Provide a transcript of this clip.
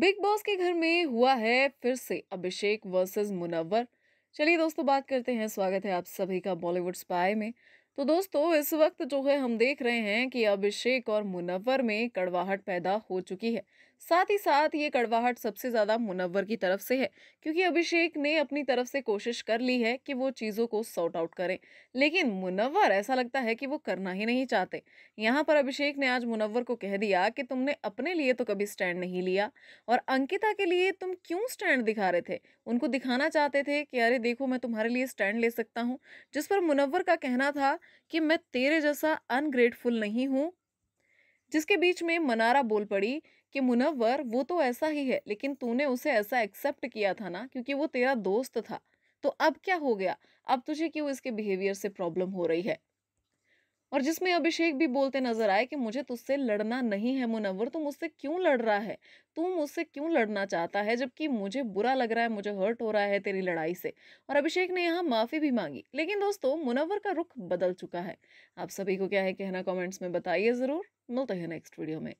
big boss के घर में हुआ है फिर से अभिषेक वर्सेस मुनव्वर चलिए दोस्तों बात करते हैं स्वागत है आप सभी का बॉलीवुड स्पाई में तो दोस्तों इस वक्त जो है हम देख रहे हैं कि अभिषेक और मुनव्वर में कड़वाहट पैदा हो चुकी है साथ ही साथ ये कड़वाहट सबसे ज़्यादा मुनव्वर की तरफ से है क्योंकि अभिषेक ने अपनी तरफ से कोशिश कर ली है कि वो चीज़ों को सॉर्ट आउट करें लेकिन मुनव्वर ऐसा लगता है कि वो करना ही नहीं चाहते यहाँ पर अभिषेक ने आज मुनव्वर को कह दिया कि तुमने अपने लिए तो कभी स्टैंड नहीं लिया और अंकिता के लिए तुम क्यों स्टैंड दिखा रहे थे उनको दिखाना चाहते थे कि अरे देखो मैं तुम्हारे लिए स्टैंड ले सकता हूँ जिस पर मुनव्वर का कहना था कि मैं तेरे जैसा अनग्रेटफुल नहीं हूँ जिसके बीच में मनारा बोल पड़ी कि मुनव्वर वो तो ऐसा ही है लेकिन तूने उसे ऐसा एक्सेप्ट किया था ना क्योंकि वो तेरा दोस्त था तो अब क्या हो गया अब तुझे क्यों इसके बिहेवियर से प्रॉब्लम हो रही है और जिसमें अभिषेक भी बोलते नजर आए कि मुझे तुझसे लड़ना नहीं है मुनव्वर तुम मुझसे क्यों लड़ रहा है तू मुझसे क्यों लड़ना चाहता है जबकि मुझे बुरा लग रहा है मुझे हर्ट हो रहा है तेरी लड़ाई से और अभिषेक ने यहाँ माफ़ी भी मांगी लेकिन दोस्तों मुनव्वर का रुख बदल चुका है आप सभी को क्या है कहना कॉमेंट्स में बताइए ज़रूर मिलते हैं नेक्स्ट वीडियो में